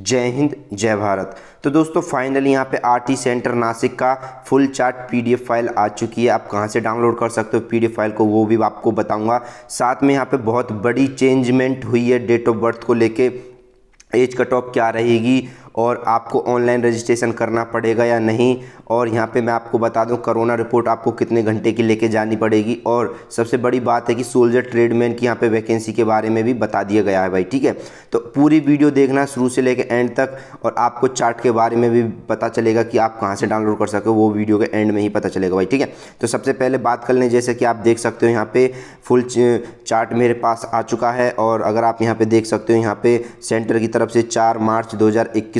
जय हिंद जय भारत तो दोस्तों फाइनली यहाँ पे आरटी सेंटर नासिक का फुल चार्ट पीडीएफ फाइल आ चुकी है आप कहाँ से डाउनलोड कर सकते हो पीडीएफ फाइल को वो भी आपको बताऊंगा साथ में यहाँ पे बहुत बड़ी चेंजमेंट हुई है डेट ऑफ बर्थ को लेके एज कट ऑफ क्या रहेगी और आपको ऑनलाइन रजिस्ट्रेशन करना पड़ेगा या नहीं और यहाँ पे मैं आपको बता दूँ कोरोना रिपोर्ट आपको कितने घंटे की लेके जानी पड़ेगी और सबसे बड़ी बात है कि सोल्जर ट्रेडमैन की यहाँ पे वैकेंसी के बारे में भी बता दिया गया है भाई ठीक है तो पूरी वीडियो देखना शुरू से लेकर एंड तक और आपको चार्ट के बारे में भी पता चलेगा कि आप कहाँ से डाउनलोड कर सकें वो वीडियो के एंड में ही पता चलेगा भाई ठीक है तो सबसे पहले बात कर लें जैसे कि आप देख सकते हो यहाँ पर फुल चार्ट मेरे पास आ चुका है और अगर आप यहाँ पर देख सकते हो यहाँ पे सेंटर की तरफ से चार मार्च दो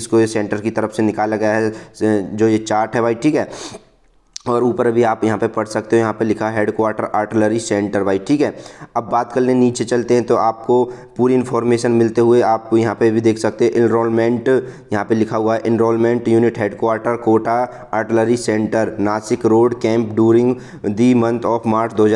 इसको ये सेंटर की तरफ से निकाला गया है जो ये चार्ट है भाई ठीक है और ऊपर भी आप यहाँ पे पढ़ सकते हो यहाँ पे लिखा हेड आर्टलरी आर्टिलरी सेंटर भाई ठीक है अब बात कर लें नीचे चलते हैं तो आपको पूरी इन्फॉर्मेशन मिलते हुए आप यहाँ पे भी देख सकते हैं इनरोलमेंट यहाँ पे लिखा हुआ है enrolment unit headquarters artillery centre Nashik road camp during the month of March दो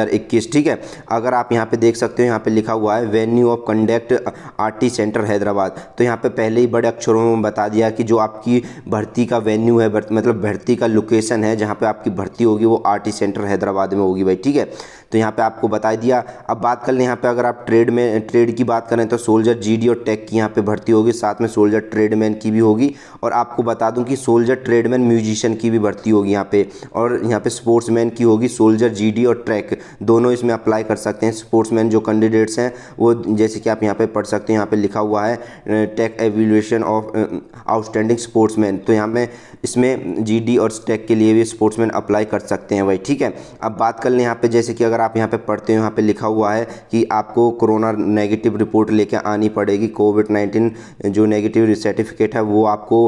ठीक है अगर आप यहाँ पर देख सकते हो यहाँ पर लिखा हुआ है venue of conduct R centre Hyderabad तो यहाँ पर पहले ही बड़े अक्षरों में बता दिया कि जो आपकी भर्ती का वेन्यू है मतलब भर्ती का लोकेशन है जहाँ पर आपकी भर्ती होगी वो आर सेंटर हैदराबाद में होगी भाई ठीक है तो यहाँ पे आपको बता दिया अब बात कर लें यहाँ पे अगर आप ट्रेड में ट्रेड की बात करें तो सोल्जर जीडी और टेक की यहाँ पे भर्ती होगी साथ में सोल्जर ट्रेडमैन की भी होगी और आपको बता दूं कि सोल्जर ट्रेडमैन म्यूजिशियन की भी भर्ती होगी यहाँ पे और यहाँ पे स्पोर्ट्समैन की होगी सोल्जर जी और ट्रैक दोनों इसमें अप्लाई कर सकते हैं स्पोर्ट्समैन जो कैंडिडेट्स हैं वो जैसे कि आप यहाँ पर पढ़ सकते हैं यहाँ पर लिखा हुआ है tech evaluation of outstanding sportsman तो यहाँ पे इसमें जी और टेक के लिए भी स्पोर्ट्समैन अप्लाई कर सकते हैं भाई ठीक है अब बात कर लें यहाँ पे जैसे कि अगर अगर आप यहाँ पे पढ़ते हो यहाँ पे लिखा हुआ है कि आपको कोरोना नेगेटिव रिपोर्ट लेके आनी पड़ेगी कोविड नाइन्टीन जो नेगेटिव सर्टिफिकेट है वो आपको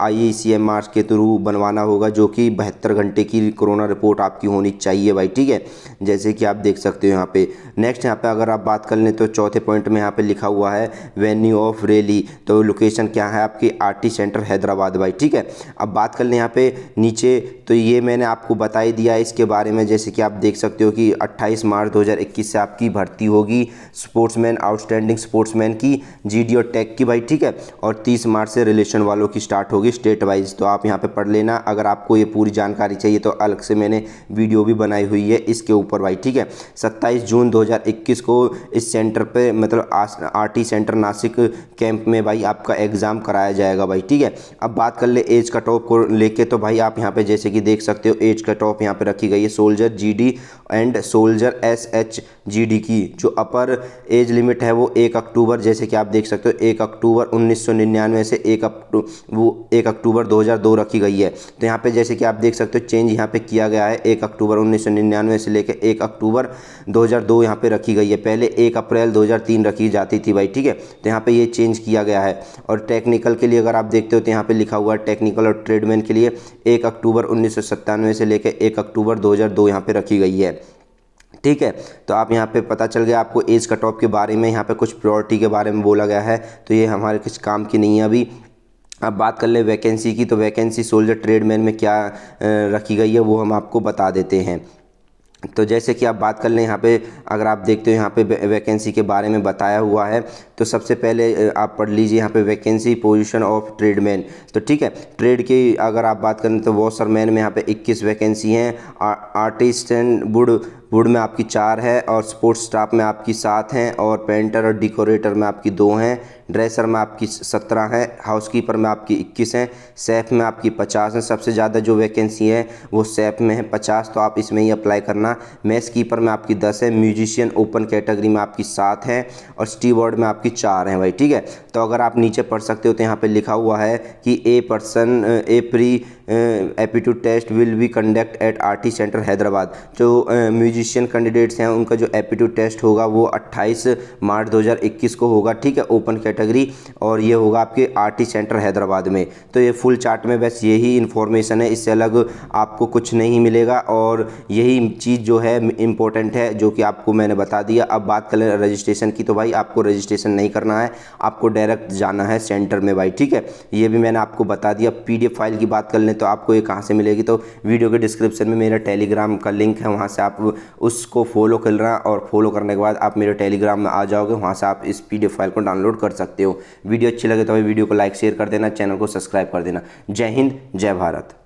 आई e के थ्रू बनवाना होगा जो कि बहत्तर घंटे की कोरोना रिपोर्ट आपकी होनी चाहिए भाई ठीक है जैसे कि आप देख सकते हो यहाँ पे नेक्स्ट यहाँ पे अगर आप बात कर लें तो चौथे पॉइंट में यहाँ पे लिखा हुआ है वेन्यू ऑफ रैली तो लोकेशन क्या है आपकी आरटी सेंटर हैदराबाद भाई ठीक है अब बात कर लें यहाँ पे नीचे तो ये मैंने आपको बता ही दिया इसके बारे में जैसे कि आप देख सकते हो कि 28 मार्च 2021 से आपकी भर्ती होगी स्पोर्ट्समैन आउटस्टैंडिंग स्पोर्ट्समैन की जीडी और टेक की भाई ठीक है और 30 मार्च से रिलेशन वालों की स्टार्ट होगी स्टेट वाइज तो आप यहाँ पर पढ़ लेना अगर आपको ये पूरी जानकारी चाहिए तो अलग से मैंने वीडियो भी बनाई हुई है इसके ऊपर भाई ठीक है सत्ताईस जून 2021 को इस सेंटर पर मतलब आर सेंटर नासिक कैंप में भाई आपका एग्ज़ाम कराया जाएगा भाई ठीक है अब बात कर ले एज कट ऑफ को लेके तो भाई आप यहाँ पे जैसे कि देख सकते हो एज कट ऑफ यहाँ पे रखी गई है soldier GD and soldier soldier S H G D की जो अपर एज लिमिट है वो एक अक्टूबर जैसे कि आप देख सकते हो एक अक्टूबर 1999 से एक अक्टू वो एक अक्टूबर 2002 रखी गई है तो यहाँ पे जैसे कि आप देख सकते हो चेंज यहाँ पे किया गया है एक अक्टूबर 1999 से लेकर एक अक्टूबर 2002 यहाँ पे रखी गई है पहले एक अप्रैल 2003 रखी जाती थी भाई ठीक है तो यहाँ पर ये चेंज किया गया है और टेक्निकल के लिए अगर आप देखते हो तो यहाँ पर लिखा हुआ है टेक्निकल और ट्रेडमैन के लिए एक अक्टूबर उन्नीस से लेकर एक अक्टूबर दो हज़ार यहाँ पे रखी गई है ठीक है तो आप यहाँ पे पता चल गया आपको एज कट ऑफ के बारे में यहाँ पे कुछ प्रायोरिटी के बारे में बोला गया है तो ये हमारे कुछ काम की नहीं है अभी अब बात कर ले वैकेंसी की तो वैकेंसी सोल्जर ट्रेडमैन में क्या रखी गई है वो हम आपको बता देते हैं तो जैसे कि आप बात कर लें यहाँ पे अगर आप देखते हो यहाँ पे वैकेंसी के बारे में बताया हुआ है तो सबसे पहले आप पढ़ लीजिए यहाँ पे वैकेंसी पोजीशन ऑफ ट्रेडमैन तो ठीक है ट्रेड की अगर आप बात करें तो वॉशरमैन में यहाँ पे 21 वैकेंसी हैं आर्टिस्ट एंड वुड वुड में आपकी चार है और स्पोर्ट्स स्टाफ में आपकी सात हैं और पेंटर और डिकोरेटर में आपकी दो हैं ड्रेसर में आपकी सत्रह हैं हाउसकीपर में आपकी इक्कीस हैं सेफ में आपकी पचास हैं सबसे ज़्यादा जो वैकेंसी है वो सेफ में है पचास तो आप इसमें ही अप्लाई करना मेस कीपर में आपकी दस है म्यूजिशियन ओपन कैटेगरी में आपकी सात हैं और स्टीवर्ड में आपकी चार हैं भाई ठीक है तो अगर आप नीचे पढ़ सकते हो तो यहाँ पर लिखा हुआ है कि a person a pre aptitude test will be conduct at R centre Hyderabad जो म्यूजिक फिजिशियन कैंडिडेट्स हैं उनका जो एप्टीट्यूड टेस्ट होगा वो 28 मार्च 2021 को होगा ठीक है ओपन कैटेगरी और ये होगा आपके आर सेंटर हैदराबाद में तो ये फुल चार्ट में बस यही इन्फॉर्मेशन है इससे अलग आपको कुछ नहीं मिलेगा और यही चीज़ जो है इम्पोर्टेंट है जो कि आपको मैंने बता दिया अब बात कर रजिस्ट्रेशन की तो भाई आपको रजिस्ट्रेशन नहीं करना है आपको डायरेक्ट जाना है सेंटर में भाई ठीक है ये भी मैंने आपको बता दिया पी फाइल की बात कर लें तो आपको ये कहाँ से मिलेगी तो वीडियो के डिस्क्रिप्शन में मेरा टेलीग्राम का लिंक है वहाँ से आप उसको फॉलो कर रहा और फॉलो करने के बाद आप मेरे टेलीग्राम में आ जाओगे वहाँ से आप इस पी फाइल को डाउनलोड कर सकते हो वीडियो अच्छी लगे तो वीडियो को लाइक शेयर कर देना चैनल को सब्सक्राइब कर देना जय हिंद जय भारत